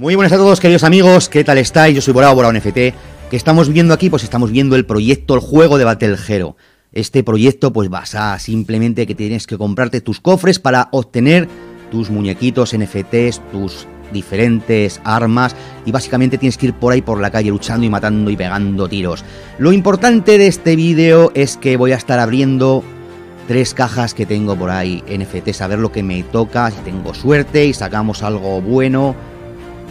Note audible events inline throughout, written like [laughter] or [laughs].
Muy buenas a todos, queridos amigos. ¿Qué tal estáis? Yo soy Borao, Borao NFT. ¿Qué estamos viendo aquí? Pues estamos viendo el proyecto, el juego de Battle Este proyecto, pues basa simplemente que tienes que comprarte tus cofres para obtener tus muñequitos NFTs, tus diferentes armas y básicamente tienes que ir por ahí por la calle luchando y matando y pegando tiros. Lo importante de este vídeo es que voy a estar abriendo tres cajas que tengo por ahí NFTs, a ver lo que me toca, si tengo suerte y sacamos algo bueno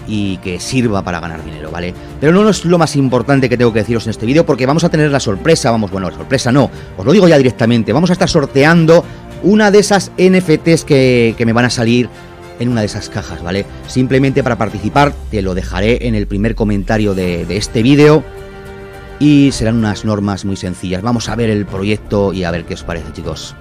y que sirva para ganar dinero, ¿vale? Pero no es lo más importante que tengo que deciros en este vídeo porque vamos a tener la sorpresa, vamos, bueno, la sorpresa no, os lo digo ya directamente, vamos a estar sorteando una de esas NFTs que, me van a salir en una de esas cajas, ¿vale? Simplemente para participar te lo dejaré en el primer comentario de, de este vídeo y serán unas normas muy sencillas. Vamos a ver el proyecto y a ver qué os parece, chicos.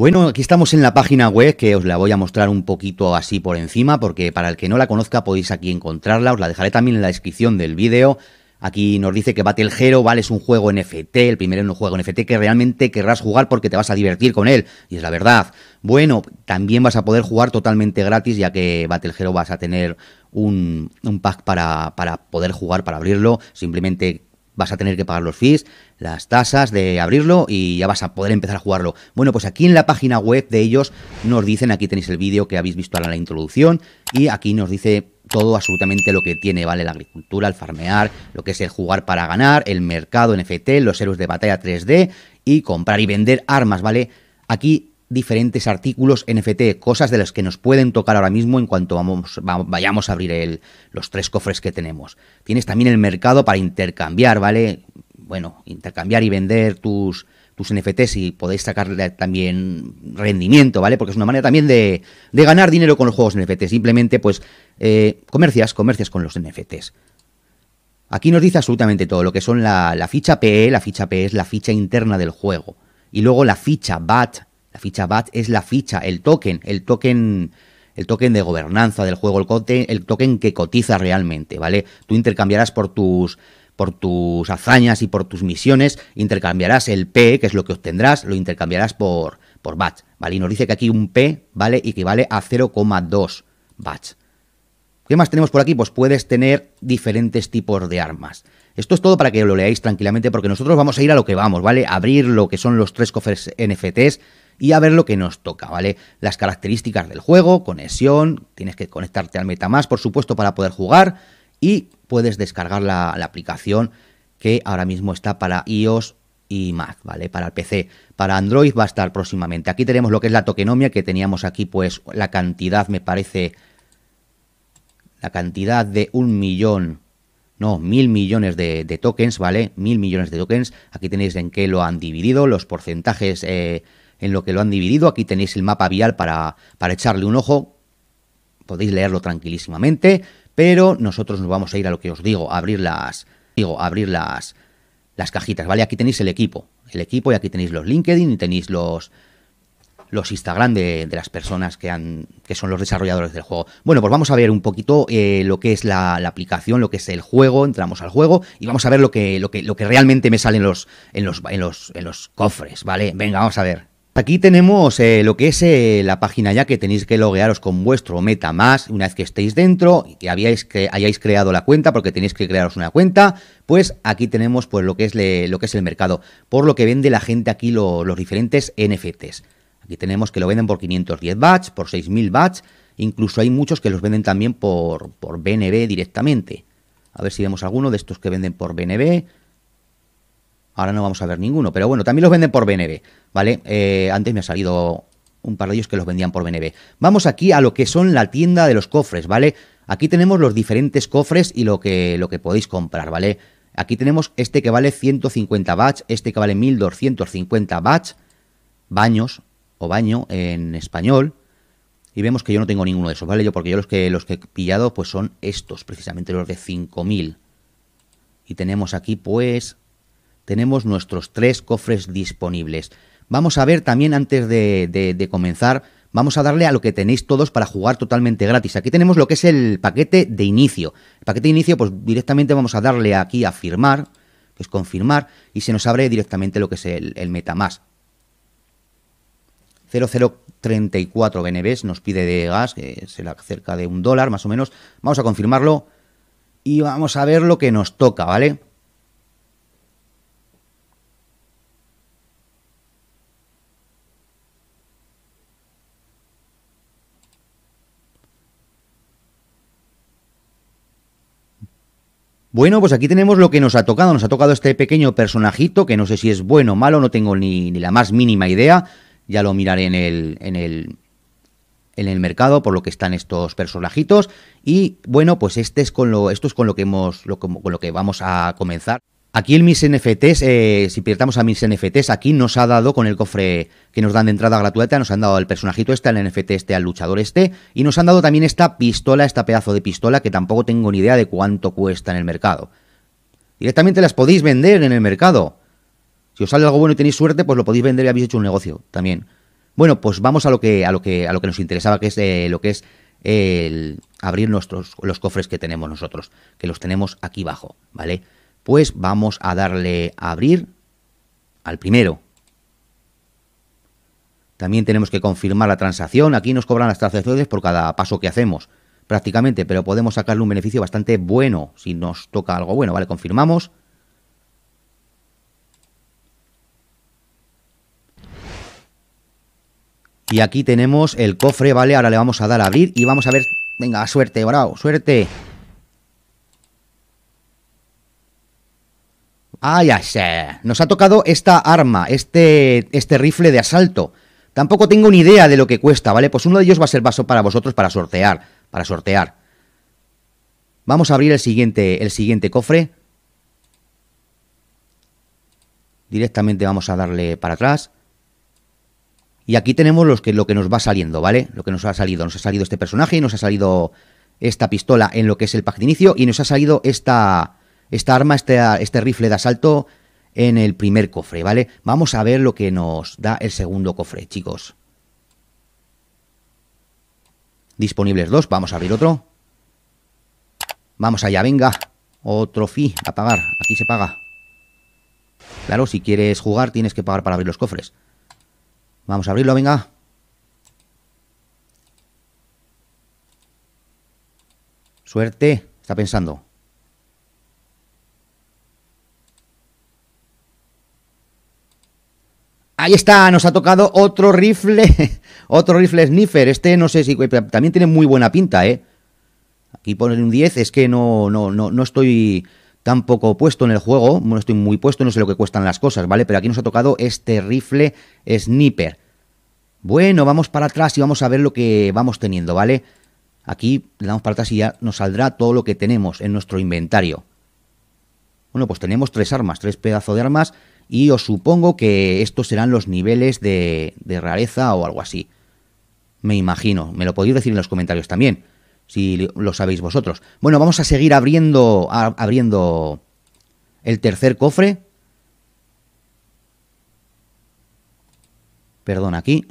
Bueno, aquí estamos en la página web que os la voy a mostrar un poquito así por encima porque para el que no la conozca podéis aquí encontrarla, os la dejaré también en la descripción del vídeo. Aquí nos dice que Battle Hero, vale, es un juego NFT, el primero en un juego NFT que realmente querrás jugar porque te vas a divertir con él, y es la verdad. Bueno, también vas a poder jugar totalmente gratis, ya que Battle Hero vas a tener un, pack para poder jugar, para abrirlo, simplemente vas a tener que pagar los fees, las tasas de abrirlo y ya vas a poder empezar a jugarlo. Bueno, pues aquí en la página web de ellos nos dicen, aquí tenéis el vídeo que habéis visto en la introducción y aquí nos dice todo absolutamente lo que tiene, ¿vale? La agricultura, el farmear, lo que es el jugar para ganar, el mercado NFT, los héroes de batalla 3D y comprar y vender armas, ¿vale? Aquí diferentes artículos NFT, cosas de las que nos pueden tocar ahora mismo en cuanto vamos, vayamos a abrir los tres cofres que tenemos. Tienes también el mercado para intercambiar, ¿vale? Bueno, intercambiar y vender tus, tus NFTs y podéis sacar también rendimiento, ¿vale? Porque es una manera también de, ganar dinero con los juegos NFT. Simplemente, pues, eh, comercias, comercias con los NFTs. Aquí nos dice absolutamente todo, lo que son la, la ficha PE, la ficha PE es la ficha interna del juego. Y luego la ficha BAT, la ficha BAT es la ficha, el token, el token el token de gobernanza del juego, el, token, que cotiza realmente, ¿vale? Tú intercambiarás por tus por tus hazañas y por tus misiones, intercambiarás el P, que es lo que obtendrás, lo intercambiarás por, por BAT, ¿vale? Y nos dice que aquí un P, ¿vale? Equivale a 0,2 BAT. ¿Qué más tenemos por aquí? Pues puedes tener diferentes tipos de armas. Esto es todo para que lo leáis tranquilamente, porque nosotros vamos a ir a lo que vamos, ¿vale? Abrir lo que son los tres cofres NFTs, y a ver lo que nos toca, ¿vale? Las características del juego, conexión, tienes que conectarte al MetaMask, por supuesto, para poder jugar y puedes descargar la, aplicación que ahora mismo está para iOS y Mac, ¿vale? Para el PC. Para Android va a estar próximamente. Aquí tenemos lo que es la tokenomia, que teníamos aquí, pues, la cantidad, me parece, la cantidad de un millón, no, mil millones de, tokens, ¿vale? Mil millones de tokens. Aquí tenéis en qué lo han dividido, los porcentajes... Eh, en lo que lo han dividido. Aquí tenéis el mapa vial para, para echarle un ojo. Podéis leerlo tranquilísimamente, pero nosotros nos vamos a ir a lo que os digo, a abrir las, digo, abrir las, las cajitas, ¿vale? Aquí tenéis el equipo, el equipo y aquí tenéis los LinkedIn y tenéis los, los Instagram de, las personas que, han, que son los desarrolladores del juego. Bueno, pues vamos a ver un poquito eh, lo que es la, aplicación, lo que es el juego, entramos al juego y vamos a ver lo que, lo que, lo que realmente me sale en los, en, los, en, los, en los cofres, ¿vale? Venga, vamos a ver. Aquí tenemos eh, lo que es eh, la página ya que tenéis que loguearos con vuestro MetaMask una vez que estéis dentro y que, habíais, que hayáis creado la cuenta, porque tenéis que crearos una cuenta, pues aquí tenemos pues, lo, que es lo que es el mercado, por lo que vende la gente aquí los diferentes NFTs. Aquí tenemos que lo venden por 510 bats, por 6.000 bats, incluso hay muchos que los venden también por, por BNB directamente. A ver si vemos alguno de estos que venden por BNB. Ahora no vamos a ver ninguno, pero bueno, también los venden por BNB, ¿vale? Eh, antes me ha salido un par de ellos que los vendían por BNB. Vamos aquí a lo que son la tienda de los cofres, ¿vale? Aquí tenemos los diferentes cofres y lo que, lo que podéis comprar, ¿vale? Aquí tenemos este que vale 150 bats, este que vale 1250 bats, baños o baño en español. Y vemos que yo no tengo ninguno de esos, ¿vale? Yo porque yo los que, los que he pillado pues son estos, precisamente los de 5000. Y tenemos aquí pues tenemos nuestros tres cofres disponibles. Vamos a ver también antes de, comenzar, vamos a darle a lo que tenéis todos para jugar totalmente gratis. Aquí tenemos lo que es el paquete de inicio. El paquete de inicio pues directamente vamos a darle aquí a firmar, que es confirmar, y se nos abre directamente lo que es el, el MetaMask. 0,034 BNBs nos pide de gas, que será cerca de un dólar más o menos. Vamos a confirmarlo y vamos a ver lo que nos toca, ¿vale? Bueno, pues aquí tenemos lo que nos ha tocado. Nos ha tocado este pequeño personajito que no sé si es bueno o malo, no tengo ni, la más mínima idea. Ya lo miraré en el, en el, en el mercado por lo que están estos personajitos y bueno pues este es con lo esto es con lo que hemos con lo que vamos a comenzar Aquí en Mis NFTs, eh, si pintamos a Mis NFTs, aquí nos ha dado con el cofre que nos dan de entrada gratuita, nos han dado al personajito este, al NFT este, al luchador este, y nos han dado también esta pistola, esta pedazo de pistola que tampoco tengo ni idea de cuánto cuesta en el mercado. Directamente las podéis vender en el mercado. Si os sale algo bueno y tenéis suerte, pues lo podéis vender y habéis hecho un negocio también. Bueno, pues vamos a lo que, a lo que, nos interesaba, que es eh, lo que es el abrir nuestros, los cofres que tenemos nosotros, que los tenemos aquí abajo, ¿vale? vale pues vamos a darle a abrir al primero. También tenemos que confirmar la transacción. Aquí nos cobran las transacciones por cada paso que hacemos, prácticamente, pero podemos sacarle un beneficio bastante bueno si nos toca algo bueno. Vale, confirmamos. Y aquí tenemos el cofre, ¿vale? Ahora le vamos a dar a abrir y vamos a ver... Venga, suerte, bravo, suerte. Ah, ya sé. Nos ha tocado esta arma, este, este rifle de asalto. Tampoco tengo ni idea de lo que cuesta, ¿vale? Pues uno de ellos va a ser vaso para vosotros para sortear. Para sortear. Vamos a abrir el siguiente, el siguiente cofre. Directamente vamos a darle para atrás. Y aquí tenemos los que, lo que nos va saliendo, ¿vale? Lo que nos ha salido. Nos ha salido este personaje, nos ha salido esta pistola en lo que es el pack de inicio y nos ha salido esta, esta arma, este, este rifle de asalto en el primer cofre, ¿vale? Vamos a ver lo que nos da el segundo cofre, chicos. Disponibles dos, vamos a abrir otro. Vamos allá, venga. Otro fee a pagar, aquí se paga. Claro, si quieres jugar tienes que pagar para abrir los cofres. Vamos a abrirlo, venga. Suerte, está pensando. Ahí está, nos ha tocado otro rifle, [laughs] otro rifle sniffer. Este no sé si también tiene muy buena pinta, ¿eh? Aquí ponen un 10, es que no, no, no, no estoy tampoco puesto en el juego, no estoy muy puesto, no sé lo que cuestan las cosas, ¿vale? Pero aquí nos ha tocado este rifle sniper. Bueno, vamos para atrás y vamos a ver lo que vamos teniendo, ¿vale? Aquí le damos para atrás y ya nos saldrá todo lo que tenemos en nuestro inventario. Bueno, pues tenemos tres armas, tres pedazos de armas y os supongo que estos serán los niveles de, rareza o algo así. Me imagino, me lo podéis decir en los comentarios también, si lo sabéis vosotros. Bueno, vamos a seguir abriendo, abriendo el tercer cofre. Perdón, aquí.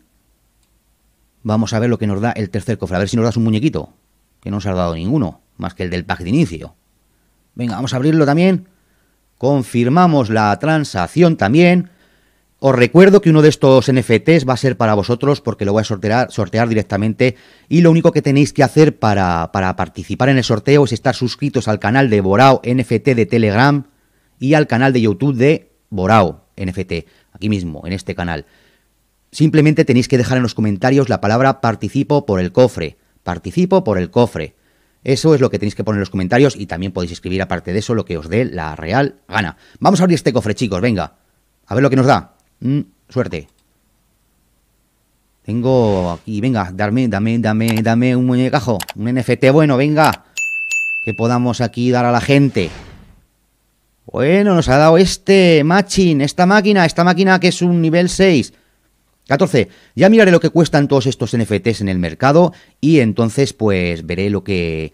Vamos a ver lo que nos da el tercer cofre. A ver si nos das un muñequito. Que no nos ha dado ninguno. Más que el del pack de inicio. Venga, vamos a abrirlo también confirmamos la transacción también. Os recuerdo que uno de estos NFTs va a ser para vosotros porque lo voy a sortear, directamente y lo único que tenéis que hacer para, para, participar en el sorteo es estar suscritos al canal de Borao NFT de Telegram y al canal de YouTube de Borao NFT, aquí mismo, en este canal. Simplemente tenéis que dejar en los comentarios la palabra participo por el cofre, participo por el cofre. Eso es lo que tenéis que poner en los comentarios y también podéis escribir aparte de eso lo que os dé la real gana. Vamos a abrir este cofre, chicos, venga. A ver lo que nos da. Mm, suerte. Tengo aquí, venga, dame, dame, dame, dame un muñecajo, un NFT bueno, venga. Que podamos aquí dar a la gente. Bueno, nos ha dado este machine esta máquina, esta máquina que es un nivel 6. 14. Ya miraré lo que cuestan todos estos NFTs en el mercado y entonces pues veré lo que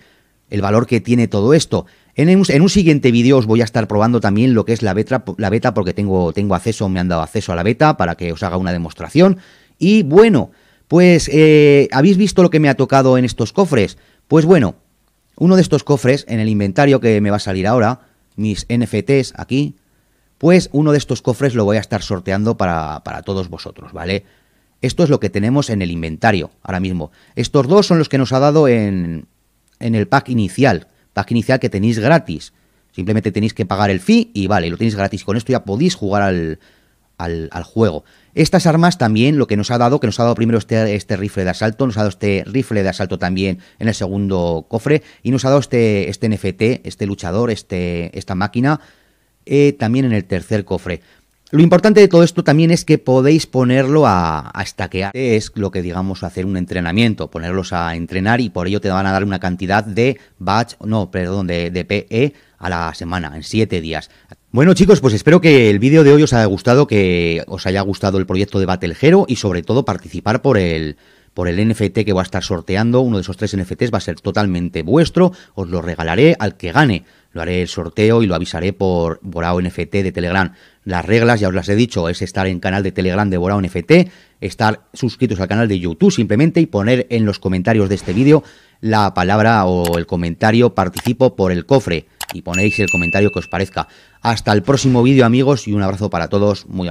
el valor que tiene todo esto. En un, siguiente vídeo os voy a estar probando también lo que es la beta, la beta porque tengo, tengo acceso, me han dado acceso a la beta para que os haga una demostración. Y bueno, pues eh, ¿habéis visto lo que me ha tocado en estos cofres? Pues bueno, uno de estos cofres en el inventario que me va a salir ahora, mis NFTs aquí, pues uno de estos cofres lo voy a estar sorteando para, todos vosotros, ¿vale? Esto es lo que tenemos en el inventario ahora mismo. Estos dos son los que nos ha dado en, en el pack inicial. Pack inicial que tenéis gratis. Simplemente tenéis que pagar el fee y vale, lo tenéis gratis. Con esto ya podéis jugar al, al, al, juego. Estas armas también, lo que nos ha dado, que nos ha dado primero este, este, rifle de asalto, nos ha dado este rifle de asalto también en el segundo cofre y nos ha dado este, este NFT, este luchador, este, esta máquina eh, también en el tercer cofre. Lo importante de todo esto también es que podéis ponerlo a, a stackear. Es lo que digamos hacer un entrenamiento, ponerlos a entrenar y por ello te van a dar una cantidad de batch, no, perdón, de, PE e a la semana, en 7 días. Bueno chicos, pues espero que el vídeo de hoy os haya gustado, que os haya gustado el proyecto de Battle Hero y sobre todo participar por el, por el NFT que va a estar sorteando. Uno de esos tres NFTs va a ser totalmente vuestro, os lo regalaré al que gane lo haré el sorteo y lo avisaré por Borao NFT de Telegram. Las reglas, ya os las he dicho, es estar en canal de Telegram de Borao NFT, estar suscritos al canal de YouTube simplemente y poner en los comentarios de este vídeo la palabra o el comentario participo por el cofre y ponéis el comentario que os parezca. Hasta el próximo vídeo amigos y un abrazo para todos, muy